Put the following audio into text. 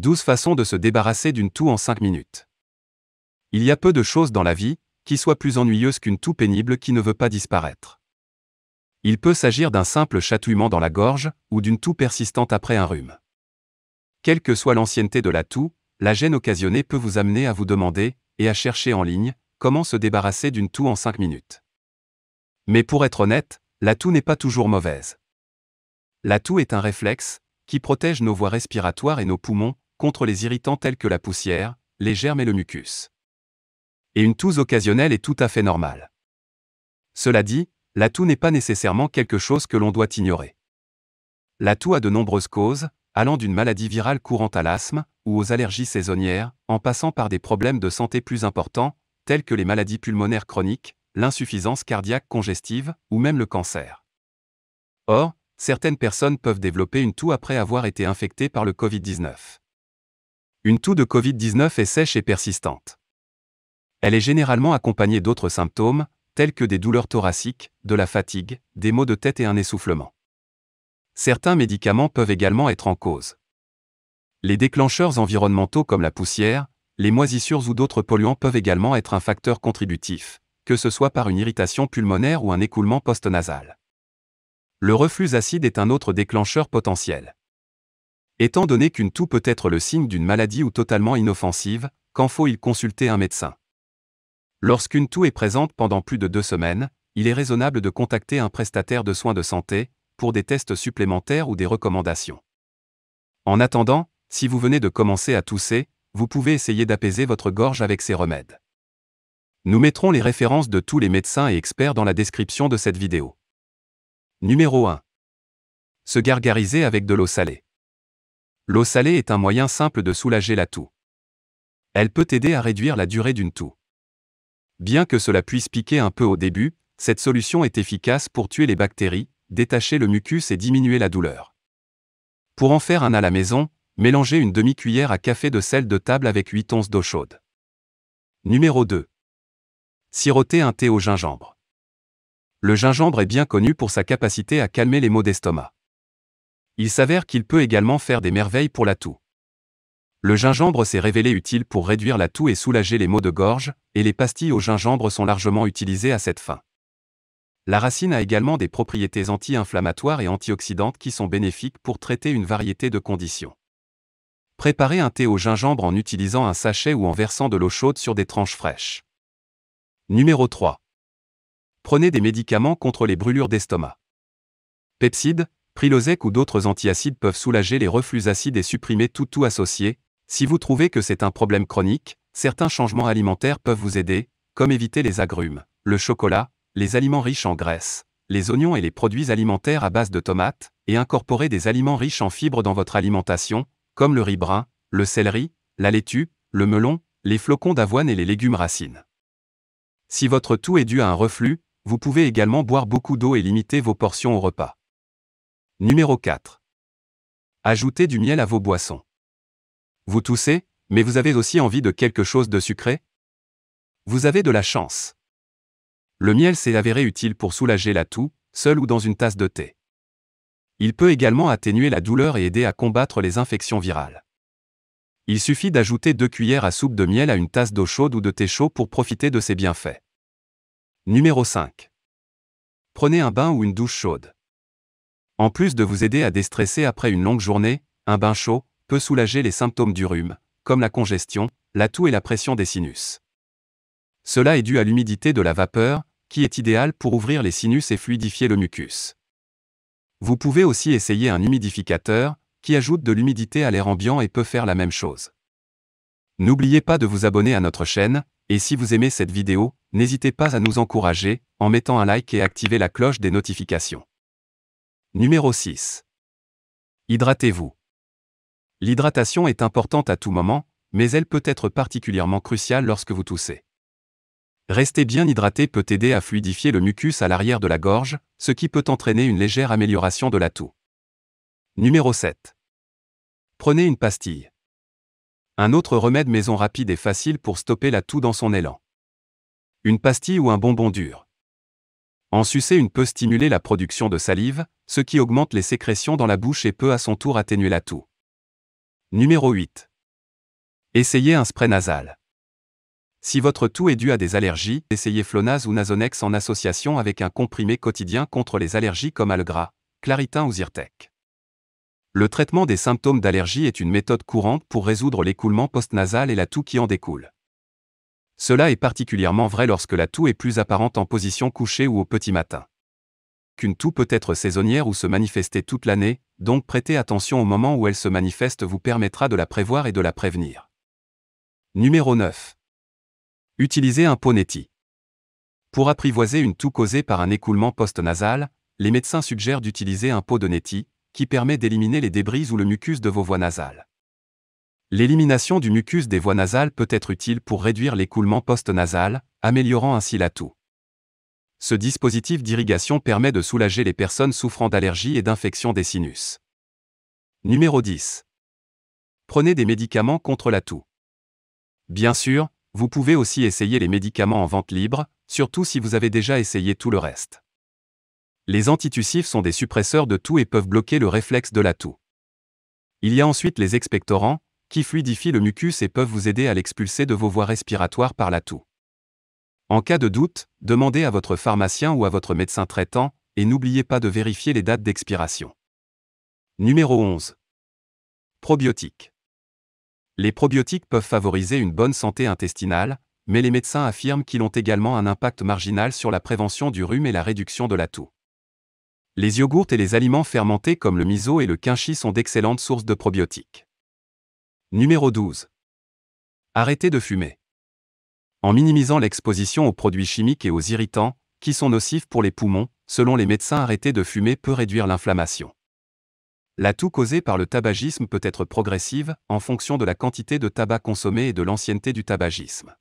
12 façons de se débarrasser d'une toux en 5 minutes. Il y a peu de choses dans la vie qui soient plus ennuyeuses qu'une toux pénible qui ne veut pas disparaître. Il peut s'agir d'un simple chatouillement dans la gorge ou d'une toux persistante après un rhume. Quelle que soit l'ancienneté de la toux, la gêne occasionnée peut vous amener à vous demander, et à chercher en ligne, comment se débarrasser d'une toux en 5 minutes. Mais pour être honnête, la toux n'est pas toujours mauvaise. La toux est un réflexe qui protège nos voies respiratoires et nos poumons contre les irritants tels que la poussière, les germes et le mucus. Et une toux occasionnelle est tout à fait normale. Cela dit, la toux n'est pas nécessairement quelque chose que l'on doit ignorer. La toux a de nombreuses causes, allant d'une maladie virale courante à l'asthme ou aux allergies saisonnières, en passant par des problèmes de santé plus importants, tels que les maladies pulmonaires chroniques, l'insuffisance cardiaque congestive ou même le cancer. Or, certaines personnes peuvent développer une toux après avoir été infectées par le Covid-19. Une toux de Covid-19 est sèche et persistante. Elle est généralement accompagnée d'autres symptômes, tels que des douleurs thoraciques, de la fatigue, des maux de tête et un essoufflement. Certains médicaments peuvent également être en cause. Les déclencheurs environnementaux comme la poussière, les moisissures ou d'autres polluants peuvent également être un facteur contributif, que ce soit par une irritation pulmonaire ou un écoulement post-nasal. Le reflux acide est un autre déclencheur potentiel. Étant donné qu'une toux peut être le signe d'une maladie ou totalement inoffensive, quand faut-il consulter un médecin Lorsqu'une toux est présente pendant plus de deux semaines, il est raisonnable de contacter un prestataire de soins de santé pour des tests supplémentaires ou des recommandations. En attendant, si vous venez de commencer à tousser, vous pouvez essayer d'apaiser votre gorge avec ces remèdes. Nous mettrons les références de tous les médecins et experts dans la description de cette vidéo. Numéro 1. Se gargariser avec de l'eau salée. L'eau salée est un moyen simple de soulager la toux. Elle peut aider à réduire la durée d'une toux. Bien que cela puisse piquer un peu au début, cette solution est efficace pour tuer les bactéries, détacher le mucus et diminuer la douleur. Pour en faire un à la maison, mélangez une demi-cuillère à café de sel de table avec 8 onces d'eau chaude. Numéro 2. Siroter un thé au gingembre. Le gingembre est bien connu pour sa capacité à calmer les maux d'estomac il s'avère qu'il peut également faire des merveilles pour la toux. Le gingembre s'est révélé utile pour réduire la toux et soulager les maux de gorge, et les pastilles au gingembre sont largement utilisées à cette fin. La racine a également des propriétés anti-inflammatoires et antioxydantes qui sont bénéfiques pour traiter une variété de conditions. Préparez un thé au gingembre en utilisant un sachet ou en versant de l'eau chaude sur des tranches fraîches. Numéro 3. Prenez des médicaments contre les brûlures d'estomac. Pepside, Prilosec ou d'autres antiacides peuvent soulager les reflux acides et supprimer tout tout associé. Si vous trouvez que c'est un problème chronique, certains changements alimentaires peuvent vous aider, comme éviter les agrumes, le chocolat, les aliments riches en graisse, les oignons et les produits alimentaires à base de tomates, et incorporer des aliments riches en fibres dans votre alimentation, comme le riz brun, le céleri, la laitue, le melon, les flocons d'avoine et les légumes racines. Si votre tout est dû à un reflux, vous pouvez également boire beaucoup d'eau et limiter vos portions au repas. Numéro 4. Ajoutez du miel à vos boissons. Vous toussez, mais vous avez aussi envie de quelque chose de sucré Vous avez de la chance. Le miel s'est avéré utile pour soulager la toux, seul ou dans une tasse de thé. Il peut également atténuer la douleur et aider à combattre les infections virales. Il suffit d'ajouter deux cuillères à soupe de miel à une tasse d'eau chaude ou de thé chaud pour profiter de ses bienfaits. Numéro 5. Prenez un bain ou une douche chaude. En plus de vous aider à déstresser après une longue journée, un bain chaud peut soulager les symptômes du rhume, comme la congestion, la toux et la pression des sinus. Cela est dû à l'humidité de la vapeur, qui est idéale pour ouvrir les sinus et fluidifier le mucus. Vous pouvez aussi essayer un humidificateur, qui ajoute de l'humidité à l'air ambiant et peut faire la même chose. N'oubliez pas de vous abonner à notre chaîne, et si vous aimez cette vidéo, n'hésitez pas à nous encourager en mettant un like et activer la cloche des notifications. Numéro 6. Hydratez-vous. L'hydratation est importante à tout moment, mais elle peut être particulièrement cruciale lorsque vous toussez. Rester bien hydraté peut aider à fluidifier le mucus à l'arrière de la gorge, ce qui peut entraîner une légère amélioration de la toux. Numéro 7. Prenez une pastille. Un autre remède maison rapide et facile pour stopper la toux dans son élan. Une pastille ou un bonbon dur. En sucer une peut stimuler la production de salive, ce qui augmente les sécrétions dans la bouche et peut à son tour atténuer la toux. Numéro 8. Essayez un spray nasal. Si votre toux est due à des allergies, essayez Flonase ou Nasonex en association avec un comprimé quotidien contre les allergies comme Algras, Claritin ou Zyrtec. Le traitement des symptômes d'allergie est une méthode courante pour résoudre l'écoulement post-nasal et la toux qui en découle. Cela est particulièrement vrai lorsque la toux est plus apparente en position couchée ou au petit matin. Qu'une toux peut être saisonnière ou se manifester toute l'année, donc prêtez attention au moment où elle se manifeste vous permettra de la prévoir et de la prévenir. Numéro 9. Utilisez un pot neti. Pour apprivoiser une toux causée par un écoulement post-nasal, les médecins suggèrent d'utiliser un pot de neti, qui permet d'éliminer les débris ou le mucus de vos voies nasales. L'élimination du mucus des voies nasales peut être utile pour réduire l'écoulement post-nasal, améliorant ainsi l'atout. Ce dispositif d'irrigation permet de soulager les personnes souffrant d'allergies et d'infections des sinus. Numéro 10. Prenez des médicaments contre la toux. Bien sûr, vous pouvez aussi essayer les médicaments en vente libre, surtout si vous avez déjà essayé tout le reste. Les antitussifs sont des suppresseurs de toux et peuvent bloquer le réflexe de la toux. Il y a ensuite les expectorants, qui fluidifient le mucus et peuvent vous aider à l'expulser de vos voies respiratoires par la toux. En cas de doute, demandez à votre pharmacien ou à votre médecin traitant, et n'oubliez pas de vérifier les dates d'expiration. Numéro 11. Probiotiques. Les probiotiques peuvent favoriser une bonne santé intestinale, mais les médecins affirment qu'ils ont également un impact marginal sur la prévention du rhume et la réduction de la toux. Les yogourts et les aliments fermentés comme le miso et le quinchi sont d'excellentes sources de probiotiques. Numéro 12. Arrêtez de fumer. En minimisant l'exposition aux produits chimiques et aux irritants, qui sont nocifs pour les poumons, selon les médecins, arrêter de fumer peut réduire l'inflammation. L'atout causé par le tabagisme peut être progressive en fonction de la quantité de tabac consommé et de l'ancienneté du tabagisme.